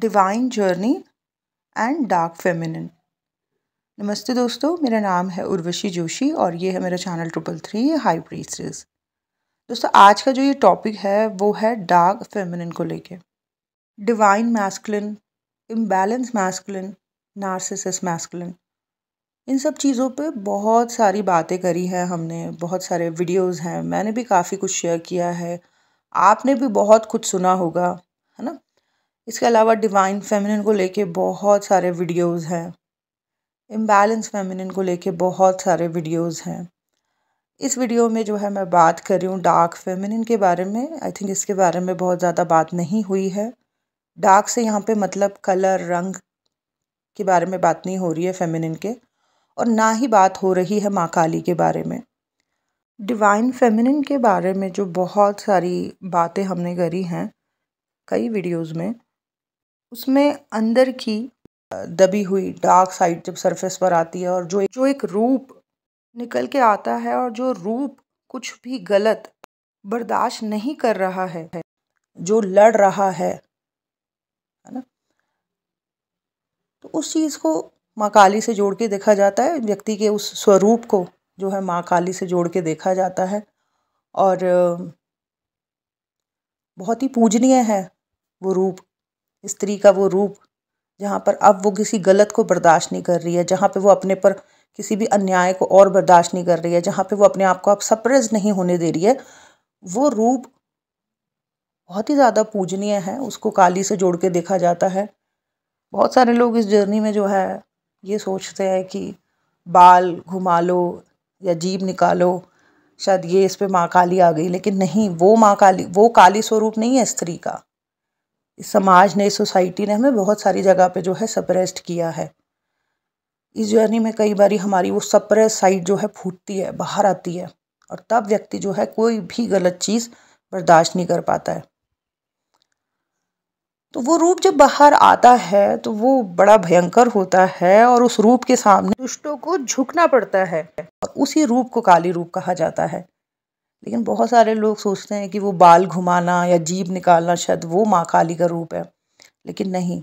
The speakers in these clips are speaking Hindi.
divine journey and dark feminine नमस्ते दोस्तों मेरा नाम है उर्वशी जोशी और ये है मेरा channel triple three high priestess दोस्तों आज का जो ये टॉपिक है वो है डार्क फेमिनिन को लेके divine masculine imbalance masculine narcissus masculine इन सब चीज़ों पे बहुत सारी बातें करी हैं हमने बहुत सारे वीडियोस हैं मैंने भी काफ़ी कुछ शेयर किया है आपने भी बहुत कुछ सुना होगा है ना इसके अलावा डिवाइन फेमिनिन को लेके बहुत सारे वीडियोस हैं इम्बैलेंस फेमिनिन को लेके बहुत सारे वीडियोस हैं इस वीडियो में जो है मैं बात कर रही हूँ डार्क फेमिनिन के बारे में आई थिंक इसके बारे में बहुत ज़्यादा बात नहीं हुई है डार्क से यहाँ पे मतलब कलर रंग के बारे में बात नहीं हो रही है फेमिनिन के और ना ही बात हो रही है माँ काली के बारे में डिवाइन फेमिनिन के बारे में जो बहुत सारी बातें हमने करी हैं कई वीडियोस में उसमें अंदर की दबी हुई डार्क साइड जब सरफेस पर आती है और जो एक, जो एक रूप निकल के आता है और जो रूप कुछ भी गलत बर्दाश्त नहीं कर रहा है जो लड़ रहा है है ना तो उस चीज़ को माँ काली से जोड़ के देखा जाता है व्यक्ति के उस स्वरूप को जो है माँ काली से जोड़ के देखा जाता है और बहुत ही पूजनीय है वो रूप स्त्री का वो रूप जहाँ पर अब वो किसी गलत को बर्दाश्त नहीं कर रही है जहाँ पे वो अपने पर किसी भी अन्याय को और बर्दाश्त नहीं कर रही है जहाँ पे वो अपने आप को अब सप्रेस नहीं होने दे रही है वो रूप बहुत ही ज़्यादा पूजनीय है उसको काली से जोड़ के देखा जाता है बहुत सारे लोग इस जर्नी में जो है ये सोचते हैं कि बाल घुमा लो या जीभ निकालो शायद ये इस पर माँ काली आ गई लेकिन नहीं वो माँ काली वो काली स्वरूप नहीं है स्त्री का समाज ने सोसाइटी ने हमें बहुत सारी जगह पे जो है सप्रेस्ड किया है इस जर्नी में कई बार हमारी वो सप्रेस साइड जो है फूटती है बाहर आती है और तब व्यक्ति जो है कोई भी गलत चीज़ बर्दाश्त नहीं कर पाता है तो वो रूप जब बाहर आता है तो वो बड़ा भयंकर होता है और उस रूप के सामने दुष्टों को झुकना पड़ता है और उसी रूप को काली रूप कहा जाता है लेकिन बहुत सारे लोग सोचते हैं कि वो बाल घुमाना या जीभ निकालना शायद वो माँ काली का रूप है लेकिन नहीं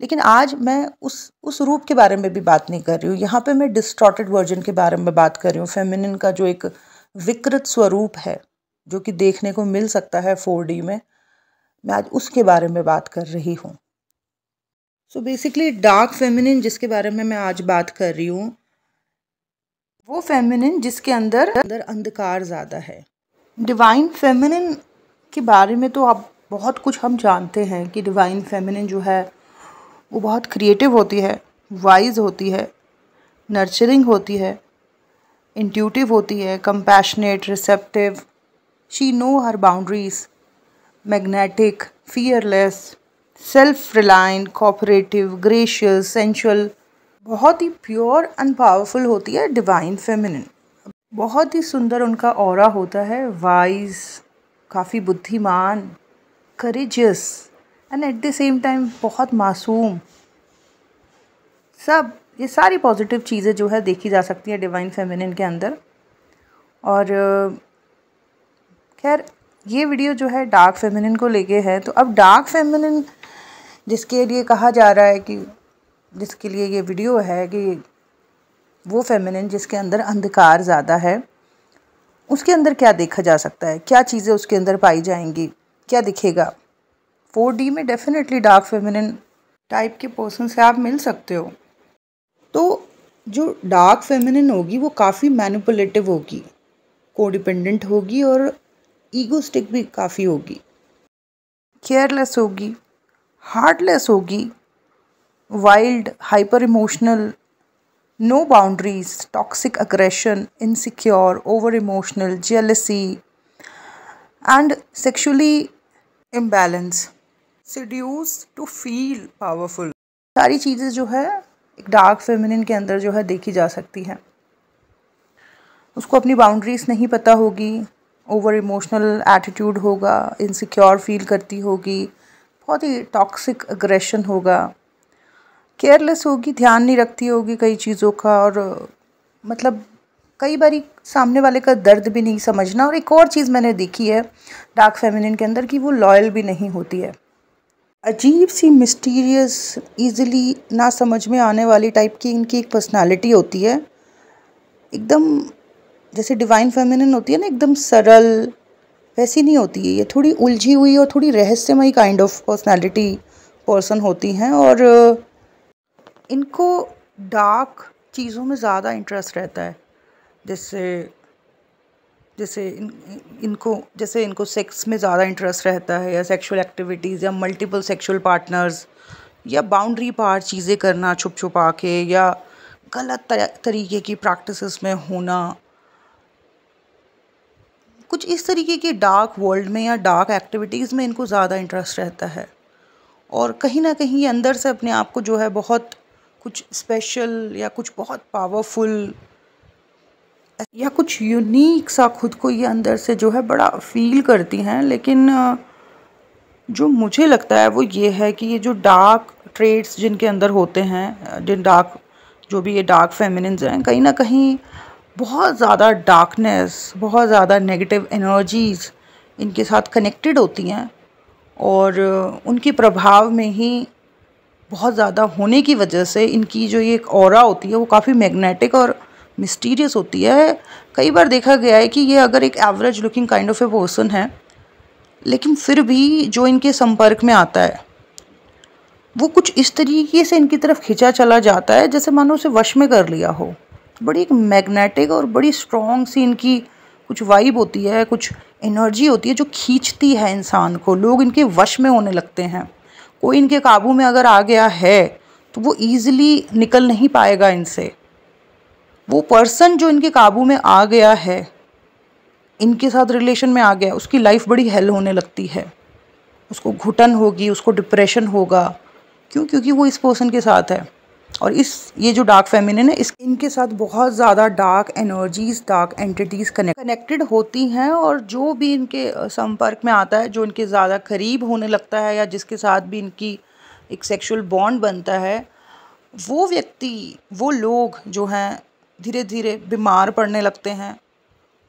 लेकिन आज मैं उस उस रूप के बारे में भी बात नहीं कर रही हूँ यहाँ पे मैं डिस्ट्रॉटेड वर्जन के बारे में बात कर रही हूँ फेमिनिन का जो एक विकृत स्वरूप है जो कि देखने को मिल सकता है फोर डी में मैं आज उसके बारे में बात कर रही हूँ सो बेसिकली डार्क फेमिनिन जिसके बारे में मैं आज बात कर रही हूँ वो फेमिनिन जिसके अंदर अंदर अंधकार ज़्यादा है डिवाइन फेमिनिन के बारे में तो आप बहुत कुछ हम जानते हैं कि डिवाइन फेमिनिन जो है वो बहुत क्रिएटिव होती है वाइज होती है नर्चरिंग होती है इंट्यूटिव होती है compassionate receptive she know her boundaries magnetic fearless self reliant cooperative gracious sensual बहुत ही प्योर एंड पावरफुल होती है डिवाइन फेमिनिन बहुत ही सुंदर उनका और होता है वाइज काफ़ी बुद्धिमान courageous and at the same time बहुत मासूम सब ये सारी पॉजिटिव चीज़ें जो है देखी जा सकती हैं डिवाइन फेमिनिन के अंदर और खैर ये वीडियो जो है डार्क फेमिनिन को लेके है तो अब डार्क फेमिनिन जिसके लिए कहा जा रहा है कि जिसके लिए ये वीडियो है कि वो फेमिनिन जिसके अंदर अंधकार ज़्यादा है उसके अंदर क्या देखा जा सकता है क्या चीज़ें उसके अंदर पाई जाएंगी क्या दिखेगा फोर डी में डेफिनेटली डार्क फेमिनिन टाइप के पर्सन से आप मिल सकते हो तो जो डार्क फेमिनिन होगी वो काफ़ी मैनिपुलेटिव होगी कोडिपेंडेंट होगी और ईगोस्टिक भी काफ़ी होगी केयरलेस होगी हार्टलेस होगी wild hyper emotional no boundaries toxic aggression insecure over emotional jealousy and sexually imbalance seduce to feel powerful सारी चीज़ें जो है एक डार्क फेमिनिन के अंदर जो है देखी जा सकती हैं उसको अपनी बाउंड्रीज नहीं पता होगी ओवर इमोशनल एटीट्यूड होगा इनसिक्योर फील करती होगी बहुत ही टॉक्सिक अग्रेशन होगा केयरलेस होगी ध्यान नहीं रखती होगी कई चीज़ों का और मतलब कई बार सामने वाले का दर्द भी नहीं समझना और एक और चीज़ मैंने देखी है डार्क फेमिनिन के अंदर कि वो लॉयल भी नहीं होती है अजीब सी मिस्टीरियस इजीली ना समझ में आने वाली टाइप की इनकी एक पर्सनालिटी होती है एकदम जैसे डिवाइन फेमिनिन होती है ना एकदम सरल वैसी नहीं होती है ये थोड़ी उलझी हुई और थोड़ी रहस्यमयी काइंड ऑफ पर्सनैलिटी पर्सन होती हैं और इनको डार्क चीज़ों में ज़्यादा इंटरेस्ट रहता है जैसे जैसे इन, इनको जैसे इनको सेक्स में ज़्यादा इंटरेस्ट रहता है या सेक्सुअल एक्टिविटीज़ या मल्टीपल सेक्सुअल पार्टनर्स या बाउंड्री पार चीज़ें करना छुप छुपा के या गलत तरीके की प्रैक्टिसेस में होना कुछ इस तरीके के डार्क वर्ल्ड में या डार्क एक्टिविटीज़ में इनको ज़्यादा इंटरेस्ट रहता है और कहीं ना कहीं ये अंदर से अपने आप को जो है बहुत कुछ स्पेशल या कुछ बहुत पावरफुल या कुछ यूनिक सा खुद को ये अंदर से जो है बड़ा फील करती हैं लेकिन जो मुझे लगता है वो ये है कि ये जो डार्क ट्रेड्स जिनके अंदर होते हैं जिन डार्क जो भी ये डार्क फेमिनिन्स हैं कहीं ना कहीं बहुत ज़्यादा डार्कनेस बहुत ज़्यादा नेगेटिव एनर्जीज़ इनके साथ कनेक्टेड होती हैं और उनके प्रभाव में ही बहुत ज़्यादा होने की वजह से इनकी जो ये एक और होती है वो काफ़ी मैग्नेटिक और मिस्टीरियस होती है कई बार देखा गया है कि ये अगर एक average looking kind of a person है लेकिन फिर भी जो इनके संपर्क में आता है वो कुछ इस तरीके से इनकी तरफ खिंचा चला जाता है जैसे मानो उसे वश में कर लिया हो बड़ी एक मैग्नेटिक और बड़ी स्ट्रॉन्ग सी इनकी कुछ वाइब होती है कुछ एनर्जी होती है जो खींचती है इंसान को लोग इनके वश में होने लगते हैं कोई इनके काबू में अगर आ गया है तो वो ईज़िली निकल नहीं पाएगा इनसे वो पर्सन जो इनके काबू में आ गया है इनके साथ रिलेशन में आ गया उसकी लाइफ बड़ी हेल होने लगती है उसको घुटन होगी उसको डिप्रेशन होगा क्यों क्योंकि वो इस पर्सन के साथ है और इस ये जो डार्क फेमिनिन है इस इनके साथ बहुत ज़्यादा dark energies dark entities connected होती हैं और जो भी इनके संपर्क में आता है जो इनके ज़्यादा करीब होने लगता है या जिसके साथ भी इनकी एक सेक्शुअल बॉन्ड बनता है वो व्यक्ति वो लोग जो हैं धीरे धीरे बीमार पड़ने लगते हैं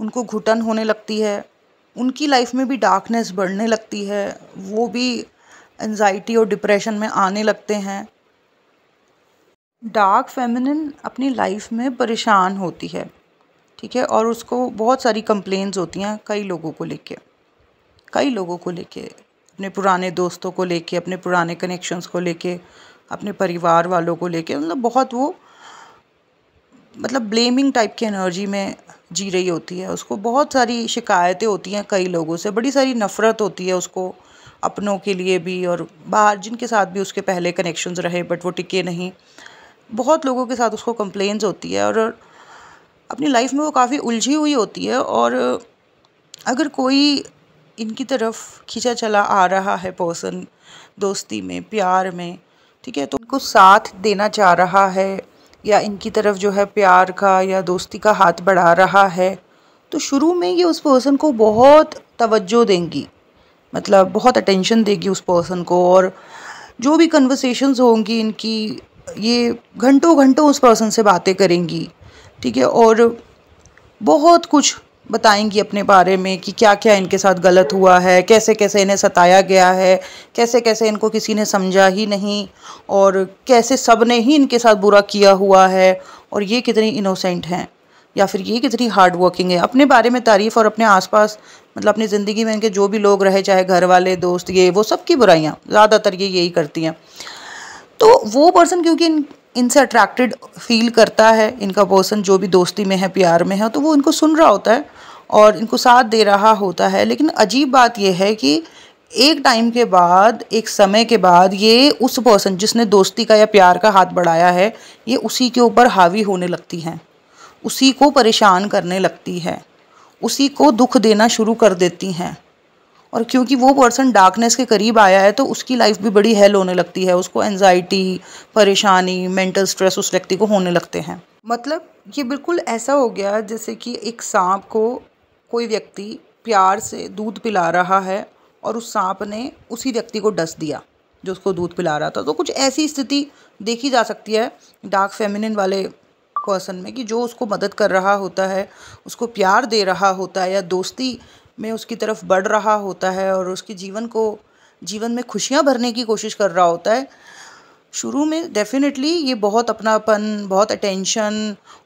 उनको घुटन होने लगती है उनकी लाइफ में भी डार्कनेस बढ़ने लगती है वो भी एनजाइटी और डिप्रेशन में आने लगते हैं डार्क फेमिनिन अपनी लाइफ में परेशान होती है ठीक है और उसको बहुत सारी कंप्लेंस होती हैं कई लोगों को लेके कई लोगों को लेके अपने पुराने दोस्तों को लेके अपने पुराने कनेक्शंस को लेके अपने परिवार वालों को लेके मतलब बहुत वो मतलब ब्लेमिंग टाइप की एनर्जी में जी रही होती है उसको बहुत सारी शिकायतें होती हैं कई लोगों से बड़ी सारी नफ़रत होती है उसको अपनों के लिए भी और बाहर जिनके साथ भी उसके पहले कनेक्शंस रहे बट वो टिके नहीं बहुत लोगों के साथ उसको कंप्लेंस होती है और अपनी लाइफ में वो काफ़ी उलझी हुई होती है और अगर कोई इनकी तरफ खींचा चला आ रहा है पर्सन दोस्ती में प्यार में ठीक है तो उनको साथ देना चाह रहा है या इनकी तरफ जो है प्यार का या दोस्ती का हाथ बढ़ा रहा है तो शुरू में ये उस पर्सन को बहुत तवज्जो देंगी मतलब बहुत अटेंशन देगी उस पर्सन को और जो भी कन्वर्सेशंस होंगी इनकी ये घंटों घंटों उस पर्सन से बातें करेंगी ठीक है और बहुत कुछ बताएंगी अपने बारे में कि क्या क्या इनके साथ गलत हुआ है कैसे कैसे इन्हें सताया गया है कैसे कैसे इनको किसी ने समझा ही नहीं और कैसे सब ने ही इनके साथ बुरा किया हुआ है और ये कितनी इनोसेंट हैं या फिर ये कितनी हार्ड वर्किंग है अपने बारे में तारीफ़ और अपने आसपास मतलब अपनी ज़िंदगी में इनके जो भी लोग रहे चाहे घर वाले दोस्त ये वो सब की बुराइयाँ ज़्यादातर ये यही करती हैं तो वो पर्सन क्योंकि इन इनसे अट्रैक्टेड फील करता है इनका पर्सन जो भी दोस्ती में है प्यार में है तो वो इनको सुन रहा होता है और इनको साथ दे रहा होता है लेकिन अजीब बात यह है कि एक टाइम के बाद एक समय के बाद ये उस पर्सन जिसने दोस्ती का या प्यार का हाथ बढ़ाया है ये उसी के ऊपर हावी होने लगती हैं उसी को परेशान करने लगती है उसी को दुख देना शुरू कर देती हैं और क्योंकि वो पर्सन डार्कनेस के करीब आया है तो उसकी लाइफ भी बड़ी हेल होने लगती है उसको एनजाइटी परेशानी मेंटल स्ट्रेस उस व्यक्ति को होने लगते हैं मतलब ये बिल्कुल ऐसा हो गया जैसे कि एक सांप को कोई व्यक्ति प्यार से दूध पिला रहा है और उस सांप ने उसी व्यक्ति को डस दिया जो उसको दूध पिला रहा था तो कुछ ऐसी स्थिति देखी जा सकती है डार्क फेमिनिन वाले पर्सन में कि जो उसको मदद कर रहा होता है उसको प्यार दे रहा होता है या दोस्ती में उसकी तरफ बढ़ रहा होता है और उसके जीवन को जीवन में खुशियाँ भरने की कोशिश कर रहा होता है शुरू में डेफिनेटली ये बहुत अपनापन बहुत अटेंशन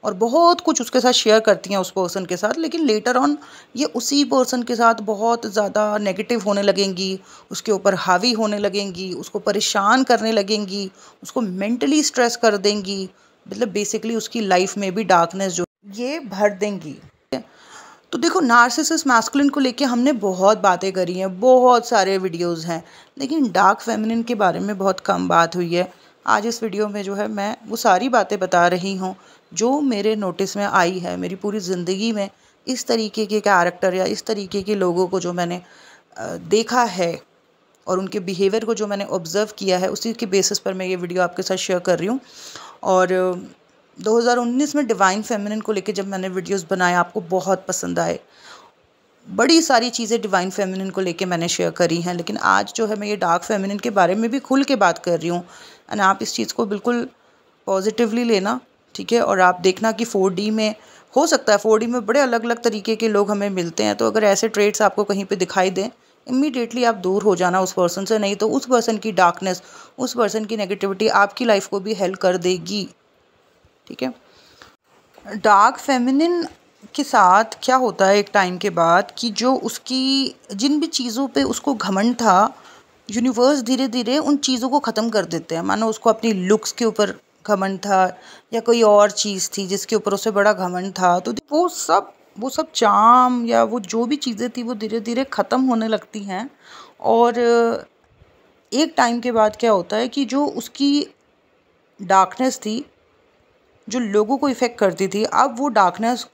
और बहुत कुछ उसके साथ शेयर करती हैं उस पर्सन के साथ लेकिन लेटर ऑन ये उसी पर्सन के साथ बहुत ज़्यादा नेगेटिव होने लगेंगी उसके ऊपर हावी होने लगेंगी उसको परेशान करने लगेंगी उसको मेंटली स्ट्रेस कर देंगी मतलब बेसिकली उसकी लाइफ में भी डार्कनेस जो ये भर देंगी तो देखो नार्सिसिस मैस्कुलिन को लेके हमने बहुत बातें करी हैं बहुत सारे वीडियोस हैं लेकिन डार्क फेमिनिन के बारे में बहुत कम बात हुई है आज इस वीडियो में जो है मैं वो सारी बातें बता रही हूँ जो मेरे नोटिस में आई है मेरी पूरी ज़िंदगी में इस तरीके के कैरेक्टर या इस तरीके के लोगों को जो मैंने देखा है और उनके बिहेवियर को जो मैंने ऑब्ज़र्व किया है उसी के बेसिस पर मैं ये वीडियो आपके साथ शेयर कर रही हूँ और 2019 में डिवाइन फेमिनिन को लेके जब मैंने वीडियोस बनाए आपको बहुत पसंद आए बड़ी सारी चीज़ें डिवाइन फेमिनिन को लेके मैंने शेयर करी हैं लेकिन आज जो है मैं ये डार्क फेमिनिन के बारे में भी खुल के बात कर रही हूँ एंड आप इस चीज़ को बिल्कुल पॉजिटिवली लेना ठीक है और आप देखना कि फोर में हो सकता है फोर में बड़े अलग अलग तरीके के लोग हमें मिलते हैं तो अगर ऐसे ट्रेड्स आपको कहीं पर दिखाई दें इमीडिएटली आप दूर हो जाना उस पर्सन से नहीं तो उस पर्सन की डार्कनेस उस पर्सन की नेगेटिविटी आपकी लाइफ को भी हेल्प कर देगी ठीक है डार्क फेमिनिन के साथ क्या होता है एक टाइम के बाद कि जो उसकी जिन भी चीज़ों पे उसको घमंड था यूनिवर्स धीरे धीरे उन चीज़ों को ख़त्म कर देते हैं मानो उसको अपनी लुक्स के ऊपर घमंड था या कोई और चीज़ थी जिसके ऊपर उसे बड़ा घमंड था तो वो सब वो सब चाम या वो जो भी चीज़ें थी वो धीरे धीरे ख़त्म होने लगती हैं और एक टाइम के बाद क्या होता है कि जो उसकी डार्कनेस थी जो लोगों को इफ़ेक्ट करती थी अब वो डार्कनेस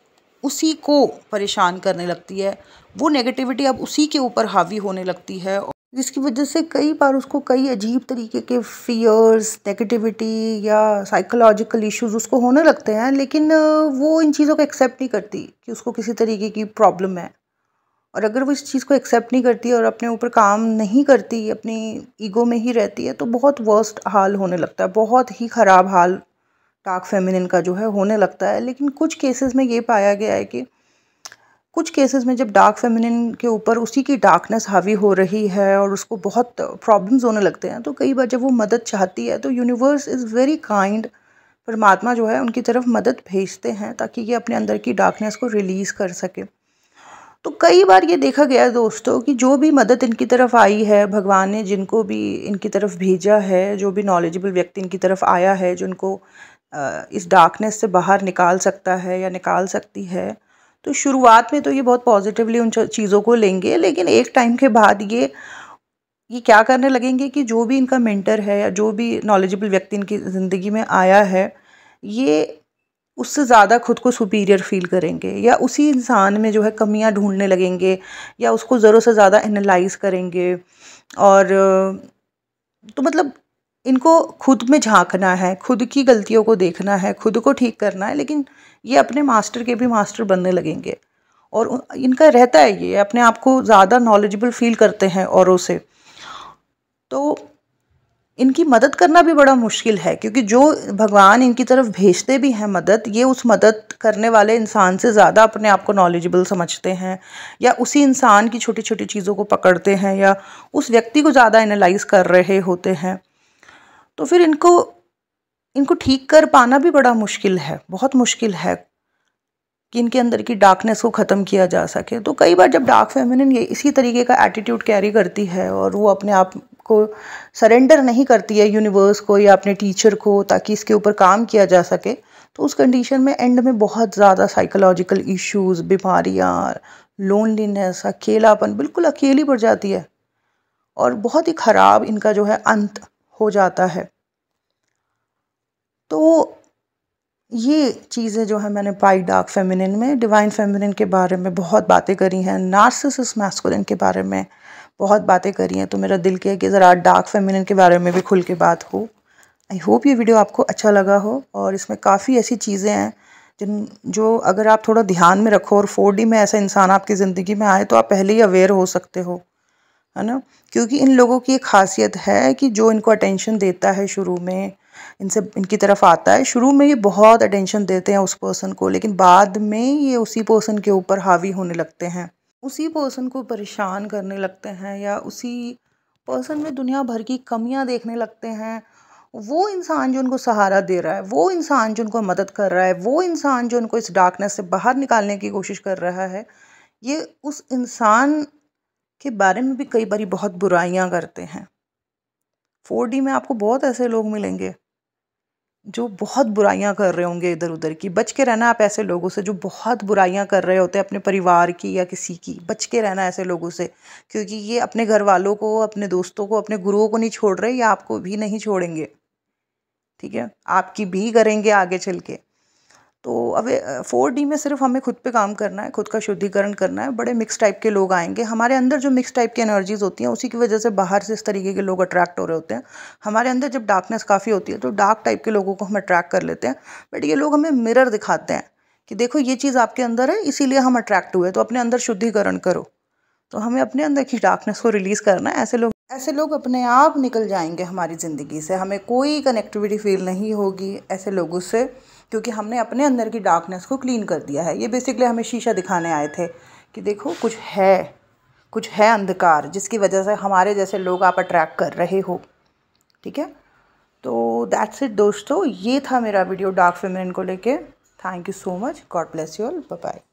उसी को परेशान करने लगती है वो नेगेटिविटी अब उसी के ऊपर हावी होने लगती है जिसकी वजह से कई बार उसको कई अजीब तरीके के फियर्स नेगेटिविटी या साइकोलॉजिकल इश्यूज उसको होने लगते हैं लेकिन वो इन चीज़ों को एक्सेप्ट नहीं करती कि उसको किसी तरीके की प्रॉब्लम है और अगर वो इस चीज़ को एक्सेप्ट नहीं करती और अपने ऊपर काम नहीं करती अपनी ईगो में ही रहती है तो बहुत वर्स्ट हाल होने लगता है बहुत ही ख़राब हाल डार्क फेमिनिन का जो है होने लगता है लेकिन कुछ केसेस में ये पाया गया है कि कुछ केसेस में जब डार्क फेमिनिन के ऊपर उसी की डार्कनेस हावी हो रही है और उसको बहुत प्रॉब्लम्स होने लगते हैं तो कई बार जब वो मदद चाहती है तो यूनिवर्स इज़ वेरी काइंड परमात्मा जो है उनकी तरफ मदद भेजते हैं ताकि ये अपने अंदर की डार्कनेस को रिलीज़ कर सके तो कई बार ये देखा गया है दोस्तों कि जो भी मदद इनकी तरफ आई है भगवान ने जिनको भी इनकी तरफ भेजा है जो भी नॉलेजेबल व्यक्ति इनकी तरफ आया है जिनको इस डार्कनेस से बाहर निकाल सकता है या निकाल सकती है तो शुरुआत में तो ये बहुत पॉजिटिवली उन चीज़ों को लेंगे लेकिन एक टाइम के बाद ये ये क्या करने लगेंगे कि जो भी इनका मेंटर है या जो भी नॉलेजेबल व्यक्ति इनकी ज़िंदगी में आया है ये उससे ज़्यादा खुद को सुपीरियर फील करेंगे या उसी इंसान में जो है कमियाँ ढूंढने लगेंगे या उसको ज़रूर से ज़्यादा एनालाइज करेंगे और तो मतलब इनको खुद में झांकना है खुद की गलतियों को देखना है खुद को ठीक करना है लेकिन ये अपने मास्टर के भी मास्टर बनने लगेंगे और इनका रहता है ये अपने आप को ज़्यादा नॉलेजेबल फील करते हैं औरों से तो इनकी मदद करना भी बड़ा मुश्किल है क्योंकि जो भगवान इनकी तरफ भेजते भी हैं मदद ये उस मदद करने वाले इंसान से ज़्यादा अपने आप को नॉलेजेबल समझते हैं या उसी इंसान की छोटी छोटी चीज़ों को पकड़ते हैं या उस व्यक्ति को ज़्यादा एनालाइज कर रहे होते हैं तो फिर इनको इनको ठीक कर पाना भी बड़ा मुश्किल है बहुत मुश्किल है कि इनके अंदर की डार्कनेस को ख़त्म किया जा सके तो कई बार जब डार्क फेमिनिन ये इसी तरीके का एटीट्यूड कैरी करती है और वो अपने आप को सरेंडर नहीं करती है यूनिवर्स को या अपने टीचर को ताकि इसके ऊपर काम किया जा सके तो उस कंडीशन में एंड में बहुत ज़्यादा साइकोलॉजिकल इश्यूज बीमारियाँ लोनलीनेस अकेलापन बिल्कुल अकेली पड़ जाती है और बहुत ही ख़राब इनका जो है अंत हो जाता है तो ये चीज़ें जो है मैंने पाई डार्क फेमिनिन में डिवाइन फेमिनिन के बारे में बहुत बातें करी हैं नार्सिस मैस्कुलिन के बारे में बहुत बातें करी हैं तो मेरा दिल किया कि ज़रा डार्क फेमिनिन के बारे में भी खुल के बात हो आई होप ये वीडियो आपको अच्छा लगा हो और इसमें काफ़ी ऐसी चीज़ें हैं जिन जो अगर आप थोड़ा ध्यान में रखो और फोर में ऐसा इंसान आपकी ज़िंदगी में आए तो आप पहले ही अवेयर हो सकते हो है ना क्योंकि इन लोगों की एक खासियत है कि जो इनको अटेंशन देता है शुरू में इनसे इनकी तरफ आता है शुरू में ये बहुत अटेंशन देते हैं उस पर्सन को लेकिन बाद में ये उसी पर्सन के ऊपर हावी होने लगते हैं उसी पर्सन को परेशान करने लगते हैं या उसी पर्सन में दुनिया भर की कमियां देखने लगते हैं वो इंसान जो उनको सहारा दे रहा है वो इंसान जो उनको मदद कर रहा है वो इंसान जो उनको इस डार्कनेस से बाहर निकालने की कोशिश कर रहा है ये उस इंसान के बारे में भी कई बार बहुत बुराइयाँ करते हैं फोर डी में आपको बहुत ऐसे लोग मिलेंगे जो बहुत बुराइयाँ कर रहे होंगे इधर उधर की बच के रहना आप ऐसे लोगों से जो बहुत बुराइयाँ कर रहे होते हैं अपने परिवार की या किसी की बच के रहना ऐसे लोगों से क्योंकि ये अपने घर वालों को अपने दोस्तों को अपने गुरुओं को नहीं छोड़ रहे या आपको भी नहीं छोड़ेंगे ठीक है आपकी भी करेंगे आगे चल के तो अब फोर डी में सिर्फ हमें खुद पे काम करना है खुद का शुद्धिकरण करना है बड़े मिक्स टाइप के लोग आएंगे हमारे अंदर जो मिक्स टाइप की एनर्जीज होती हैं उसी की वजह से बाहर से इस तरीके के लोग अट्रैक्ट हो रहे होते हैं हमारे अंदर जब डार्कनेस काफ़ी होती है तो डार्क टाइप के लोगों को हम अट्रैक्ट कर लेते हैं बट ये लोग हमें मिरर दिखाते हैं कि देखो ये चीज़ आपके अंदर है इसीलिए हम अट्रैक्ट हुए तो अपने अंदर शुद्धिकरण करो तो हमें अपने अंदर की डार्कनेस को रिलीज़ करना है ऐसे लोग ऐसे लोग अपने आप निकल जाएंगे हमारी ज़िंदगी से हमें कोई कनेक्टिविटी फील नहीं होगी ऐसे लोगों से क्योंकि हमने अपने अंदर की डार्कनेस को क्लीन कर दिया है ये बेसिकली हमें शीशा दिखाने आए थे कि देखो कुछ है कुछ है अंधकार जिसकी वजह से हमारे जैसे लोग आप अट्रैक्ट कर रहे हो ठीक है तो दैट्स इट दोस्तों ये था मेरा वीडियो डार्क फेमिन को लेके thank you so much god bless you all bye